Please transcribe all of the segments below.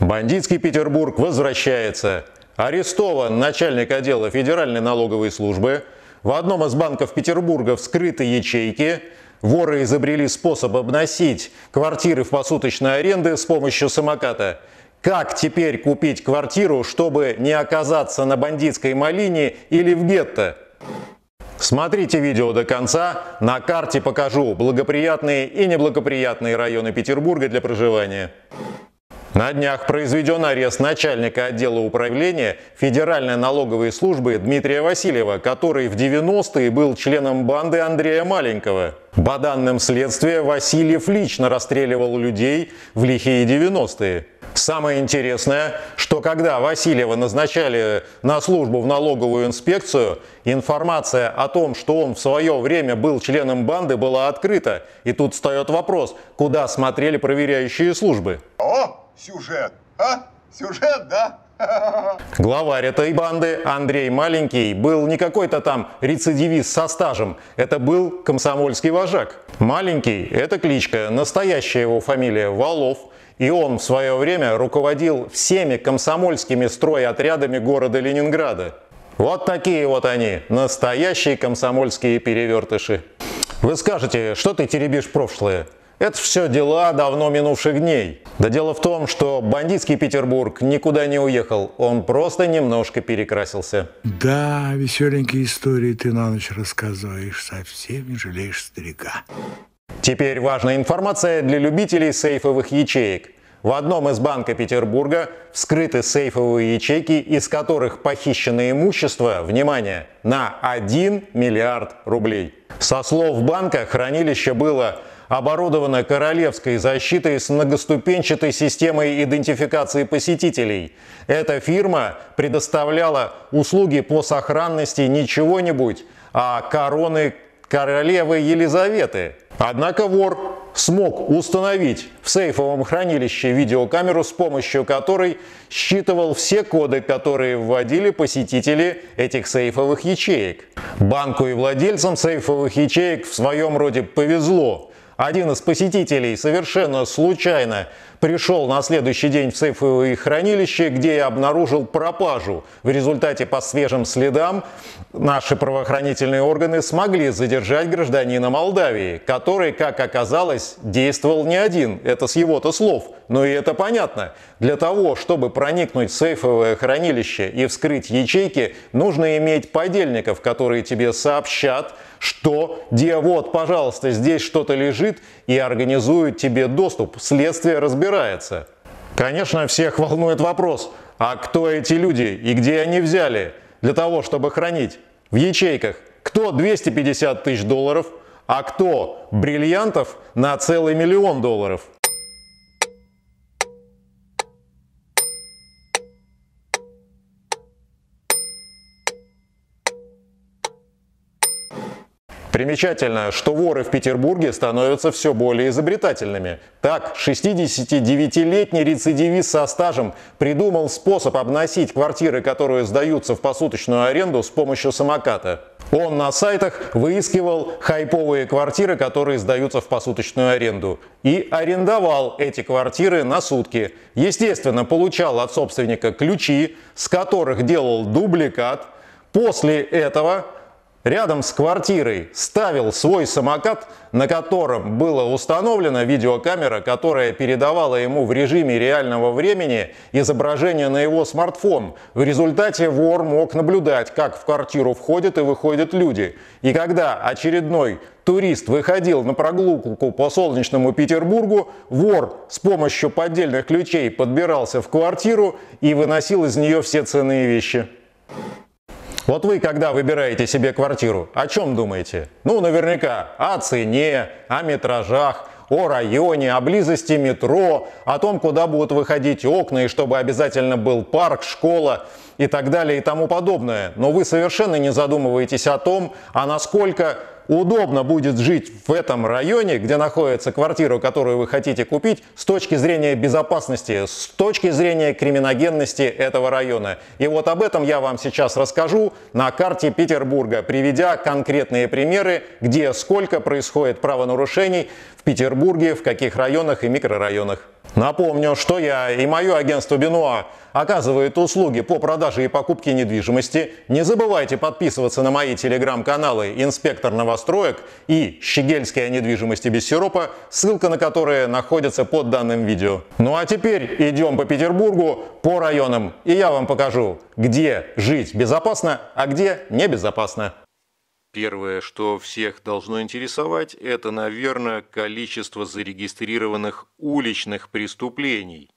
Бандитский Петербург возвращается. Арестован начальник отдела Федеральной налоговой службы. В одном из банков Петербурга вскрыты ячейки. Воры изобрели способ обносить квартиры в посуточной аренды с помощью самоката. Как теперь купить квартиру, чтобы не оказаться на бандитской малине или в гетто? Смотрите видео до конца. На карте покажу благоприятные и неблагоприятные районы Петербурга для проживания. На днях произведен арест начальника отдела управления Федеральной налоговой службы Дмитрия Васильева, который в 90-е был членом банды Андрея Маленького. По данным следствия, Васильев лично расстреливал людей в лихие 90-е. Самое интересное, что когда Васильева назначали на службу в налоговую инспекцию, информация о том, что он в свое время был членом банды, была открыта. И тут встает вопрос, куда смотрели проверяющие службы. О! сюжет. А? Сюжет, да? Главарь этой банды Андрей Маленький был не какой-то там рецидивист со стажем, это был комсомольский вожак. Маленький – это кличка, настоящая его фамилия Волов, и он в свое время руководил всеми комсомольскими стройотрядами города Ленинграда. Вот такие вот они, настоящие комсомольские перевертыши. Вы скажете, что ты теребишь прошлое? Это все дела давно минувших дней. Да дело в том, что бандитский Петербург никуда не уехал, он просто немножко перекрасился. Да, веселенькие истории ты на ночь рассказываешь, совсем не жалеешь старика. Теперь важная информация для любителей сейфовых ячеек. В одном из банка Петербурга вскрыты сейфовые ячейки, из которых похищено имущество, внимание, на 1 миллиард рублей. Со слов банка хранилище было оборудована королевской защитой с многоступенчатой системой идентификации посетителей. Эта фирма предоставляла услуги по сохранности не чего-нибудь, а короны королевы Елизаветы. Однако вор смог установить в сейфовом хранилище видеокамеру, с помощью которой считывал все коды, которые вводили посетители этих сейфовых ячеек. Банку и владельцам сейфовых ячеек в своем роде повезло. Один из посетителей совершенно случайно пришел на следующий день в сейфовое хранилище, где я обнаружил пропажу. В результате по свежим следам наши правоохранительные органы смогли задержать гражданина Молдавии, который, как оказалось, действовал не один. Это с его-то слов. Но и это понятно. Для того, чтобы проникнуть в сейфовое хранилище и вскрыть ячейки, нужно иметь подельников, которые тебе сообщат, что где вот, пожалуйста, здесь что-то лежит и организует тебе доступ. Следствие разбирается. Конечно, всех волнует вопрос, а кто эти люди и где они взяли для того, чтобы хранить? В ячейках. Кто 250 тысяч долларов, а кто бриллиантов на целый миллион долларов? примечательно, что воры в Петербурге становятся все более изобретательными. Так, 69-летний рецидивист со стажем придумал способ обносить квартиры, которые сдаются в посуточную аренду с помощью самоката. Он на сайтах выискивал хайповые квартиры, которые сдаются в посуточную аренду, и арендовал эти квартиры на сутки. Естественно, получал от собственника ключи, с которых делал дубликат. После этого рядом с квартирой ставил свой самокат, на котором была установлена видеокамера, которая передавала ему в режиме реального времени изображение на его смартфон. В результате вор мог наблюдать, как в квартиру входят и выходят люди. И когда очередной турист выходил на прогулку по солнечному Петербургу, вор с помощью поддельных ключей подбирался в квартиру и выносил из нее все ценные вещи. Вот вы, когда выбираете себе квартиру, о чем думаете? Ну, наверняка о цене, о метражах, о районе, о близости метро, о том, куда будут выходить окна и чтобы обязательно был парк, школа и так далее и тому подобное. Но вы совершенно не задумываетесь о том, а насколько удобно будет жить в этом районе, где находится квартира, которую вы хотите купить, с точки зрения безопасности, с точки зрения криминогенности этого района. И вот об этом я вам сейчас расскажу на карте Петербурга, приведя конкретные примеры, где сколько происходит правонарушений в Петербурге, в каких районах и микрорайонах. Напомню, что я и мое агентство Бенуа оказывают услуги по продаже и покупке недвижимости. Не забывайте подписываться на мои телеграм-каналы «Инспектор новостроек» и «Щегельская недвижимость без сиропа», ссылка на которые находится под данным видео. Ну а теперь идем по Петербургу, по районам, и я вам покажу, где жить безопасно, а где небезопасно. Первое, что всех должно интересовать, это, наверное, количество зарегистрированных уличных преступлений.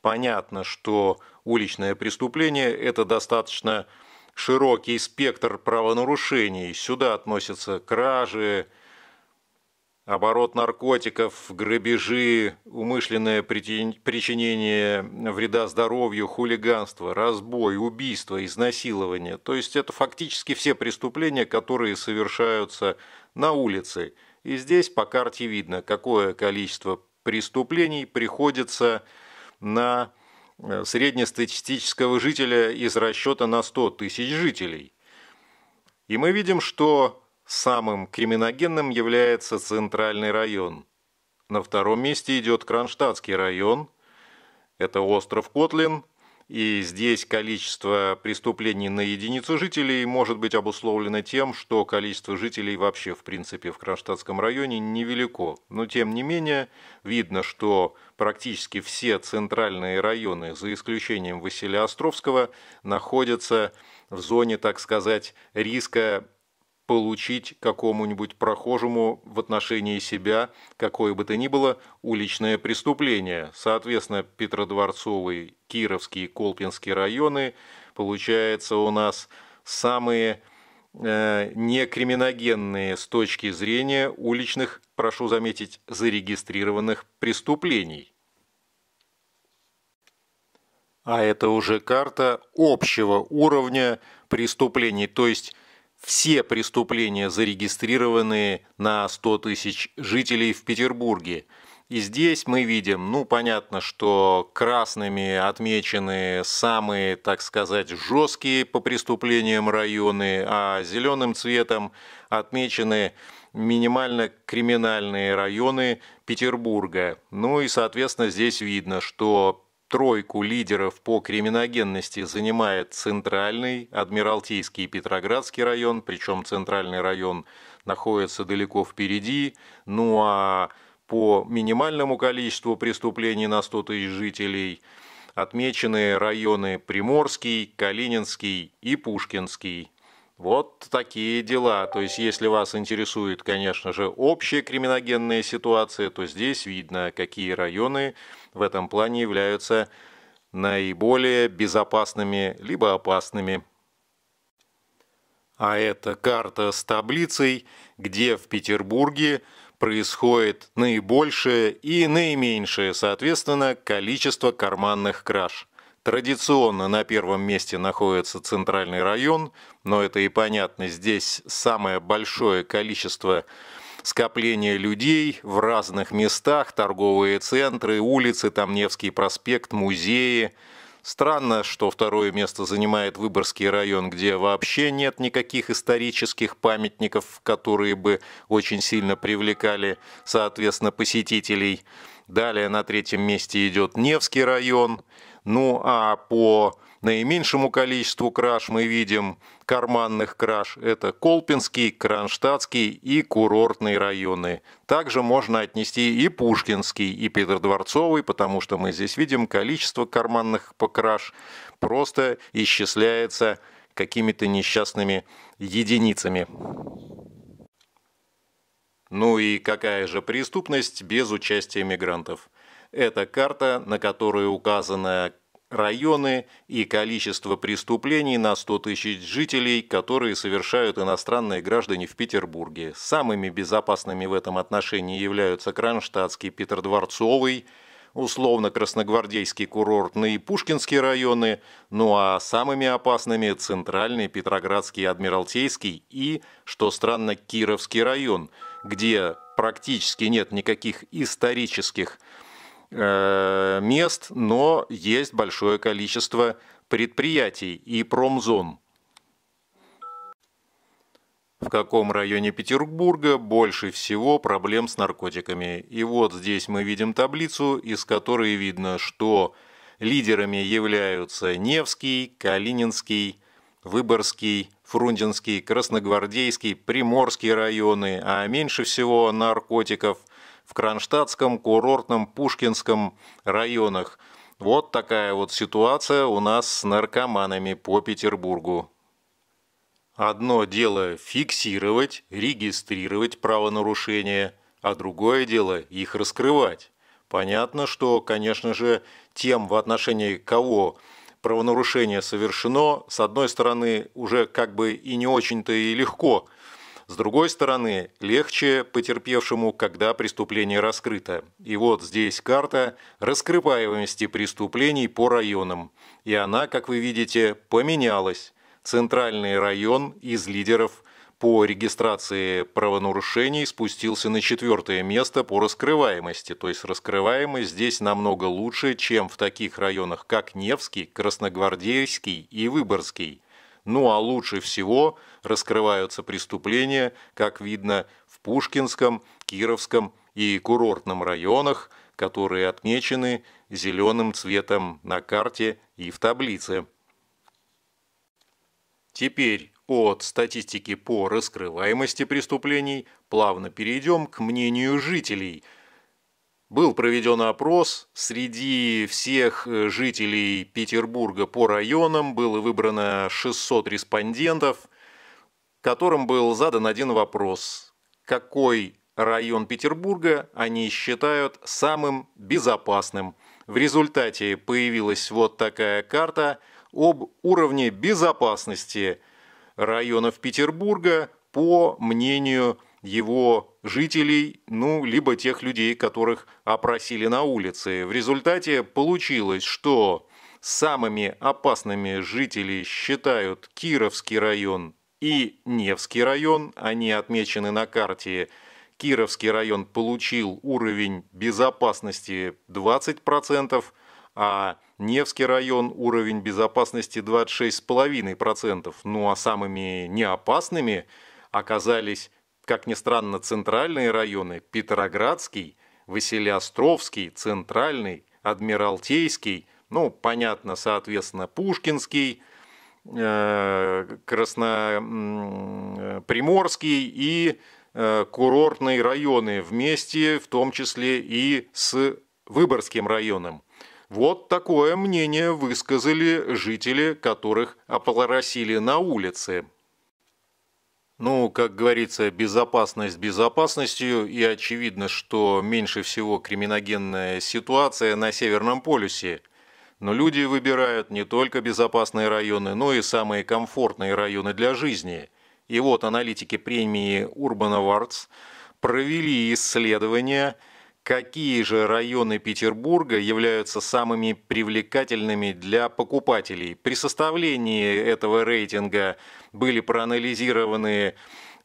Понятно, что уличное преступление – это достаточно широкий спектр правонарушений. Сюда относятся кражи, оборот наркотиков, грабежи, умышленное причинение вреда здоровью, хулиганство, разбой, убийство, изнасилование. То есть это фактически все преступления, которые совершаются на улице. И здесь по карте видно, какое количество преступлений приходится на э, среднестатистического жителя из расчета на 100 тысяч жителей. И мы видим, что Самым криминогенным является Центральный район. На втором месте идет Кронштадтский район, это остров Котлин, и здесь количество преступлений на единицу жителей может быть обусловлено тем, что количество жителей вообще в принципе в Кронштадтском районе невелико. Но тем не менее видно, что практически все центральные районы, за исключением Василия Островского, находятся в зоне, так сказать, риска получить какому-нибудь прохожему в отношении себя какое бы то ни было уличное преступление. Соответственно, Петродворцовый, Кировский Колпинский районы, получается, у нас самые э, некриминогенные с точки зрения уличных, прошу заметить, зарегистрированных преступлений. А это уже карта общего уровня преступлений, то есть все преступления, зарегистрированные на 100 тысяч жителей в Петербурге. И здесь мы видим, ну понятно, что красными отмечены самые, так сказать, жесткие по преступлениям районы, а зеленым цветом отмечены минимально криминальные районы Петербурга. Ну и, соответственно, здесь видно, что тройку лидеров по криминогенности занимает Центральный, Адмиралтейский и Петроградский район, причем Центральный район находится далеко впереди, ну а по минимальному количеству преступлений на 100 тысяч жителей отмечены районы Приморский, Калининский и Пушкинский. Вот такие дела. То есть, если вас интересует, конечно же, общая криминогенная ситуация, то здесь видно, какие районы в этом плане являются наиболее безопасными либо опасными. А это карта с таблицей, где в Петербурге происходит наибольшее и наименьшее, соответственно, количество карманных краж. Традиционно на первом месте находится центральный район, но это и понятно, здесь самое большое количество скопление людей в разных местах, торговые центры, улицы, там Невский проспект, музеи. Странно, что второе место занимает Выборгский район, где вообще нет никаких исторических памятников, которые бы очень сильно привлекали, соответственно, посетителей. Далее на третьем месте идет Невский район. Ну а по наименьшему количеству краж мы видим карманных краж. Это Колпинский, Кронштадтский и курортные районы. Также можно отнести и Пушкинский, и Петродворцовый, потому что мы здесь видим количество карманных покраж просто исчисляется какими-то несчастными единицами. Ну и какая же преступность без участия мигрантов? Это карта, на которой указано районы и количество преступлений на 100 тысяч жителей, которые совершают иностранные граждане в Петербурге. Самыми безопасными в этом отношении являются Кронштадтский, Петродворцовый, условно-красногвардейский курортный и пушкинские районы, ну а самыми опасными – Центральный, Петроградский, Адмиралтейский и, что странно, Кировский район, где практически нет никаких исторических Э, мест, но есть большое количество предприятий и промзон. В каком районе Петербурга больше всего проблем с наркотиками? И вот здесь мы видим таблицу, из которой видно, что лидерами являются Невский, Калининский, Выборгский, Фрунзенский, Красногвардейский, Приморские районы, а меньше всего наркотиков – в Кронштадтском, Курортном, Пушкинском районах. Вот такая вот ситуация у нас с наркоманами по Петербургу. Одно дело фиксировать, регистрировать правонарушения, а другое дело их раскрывать. Понятно, что, конечно же, тем, в отношении кого правонарушение совершено, с одной стороны, уже как бы и не очень-то и легко – с другой стороны, легче потерпевшему, когда преступление раскрыто. И вот здесь карта раскрываемости преступлений по районам. И она, как вы видите, поменялась. Центральный район из лидеров по регистрации правонарушений спустился на четвертое место по раскрываемости. То есть раскрываемость здесь намного лучше, чем в таких районах, как Невский, Красногвардейский и Выборгский – ну а лучше всего раскрываются преступления, как видно, в Пушкинском, Кировском и курортном районах, которые отмечены зеленым цветом на карте и в таблице. Теперь от статистики по раскрываемости преступлений плавно перейдем к мнению жителей – был проведен опрос среди всех э, жителей Петербурга по районам, было выбрано 600 респондентов, которым был задан один вопрос. Какой район Петербурга они считают самым безопасным? В результате появилась вот такая карта об уровне безопасности районов Петербурга по мнению его жителей, ну, либо тех людей, которых опросили на улице. В результате получилось, что самыми опасными жителей считают Кировский район и Невский район, они отмечены на карте. Кировский район получил уровень безопасности 20%, а Невский район уровень безопасности 26,5%. Ну а самыми неопасными оказались как ни странно, центральные районы – Петроградский, Василиостровский, Центральный, Адмиралтейский, ну, понятно, соответственно, Пушкинский, э, Красноприморский и э, курортные районы вместе, в том числе и с Выборгским районом. Вот такое мнение высказали жители, которых опросили на улице. Ну, как говорится, безопасность безопасностью, и очевидно, что меньше всего криминогенная ситуация на Северном полюсе. Но люди выбирают не только безопасные районы, но и самые комфортные районы для жизни. И вот аналитики премии Urban Awards провели исследование, какие же районы Петербурга являются самыми привлекательными для покупателей. При составлении этого рейтинга – были проанализированы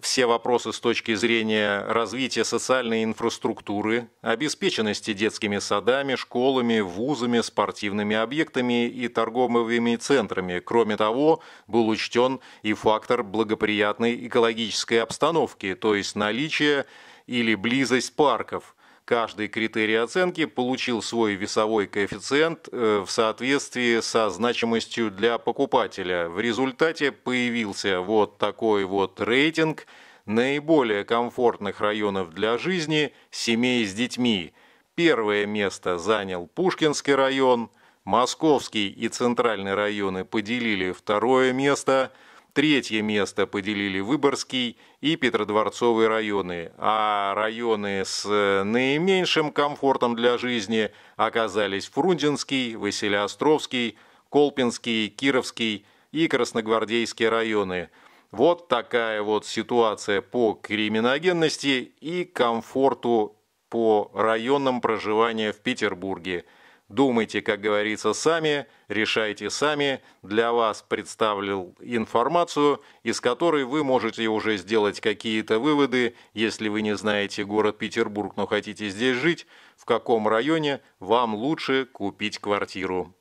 все вопросы с точки зрения развития социальной инфраструктуры, обеспеченности детскими садами, школами, вузами, спортивными объектами и торговыми центрами. Кроме того, был учтен и фактор благоприятной экологической обстановки, то есть наличие или близость парков – Каждый критерий оценки получил свой весовой коэффициент э, в соответствии со значимостью для покупателя. В результате появился вот такой вот рейтинг наиболее комфортных районов для жизни семей с детьми. Первое место занял Пушкинский район, Московский и Центральный районы поделили второе место – Третье место поделили Выборгский и петродворцовые районы, а районы с э, наименьшим комфортом для жизни оказались Фрунзенский, Василиостровский, Колпинский, Кировский и Красногвардейские районы. Вот такая вот ситуация по криминогенности и комфорту по районам проживания в Петербурге – Думайте, как говорится, сами, решайте сами. Для вас представил информацию, из которой вы можете уже сделать какие-то выводы, если вы не знаете город Петербург, но хотите здесь жить, в каком районе вам лучше купить квартиру.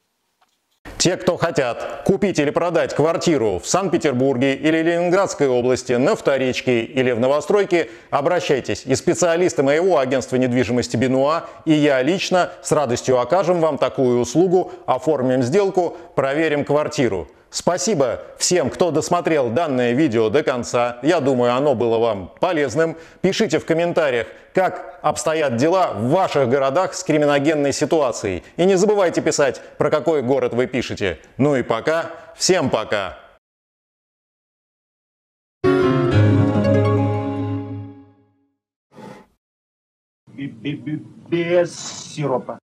Те, кто хотят купить или продать квартиру в Санкт-Петербурге или Ленинградской области, на вторичке или в новостройке, обращайтесь. И специалисты моего агентства недвижимости Бинуа, и я лично с радостью окажем вам такую услугу, оформим сделку, проверим квартиру. Спасибо всем, кто досмотрел данное видео до конца. Я думаю, оно было вам полезным. Пишите в комментариях, как обстоят дела в ваших городах с криминогенной ситуацией. И не забывайте писать, про какой город вы пишете. Ну и пока. Всем пока. без сиропа.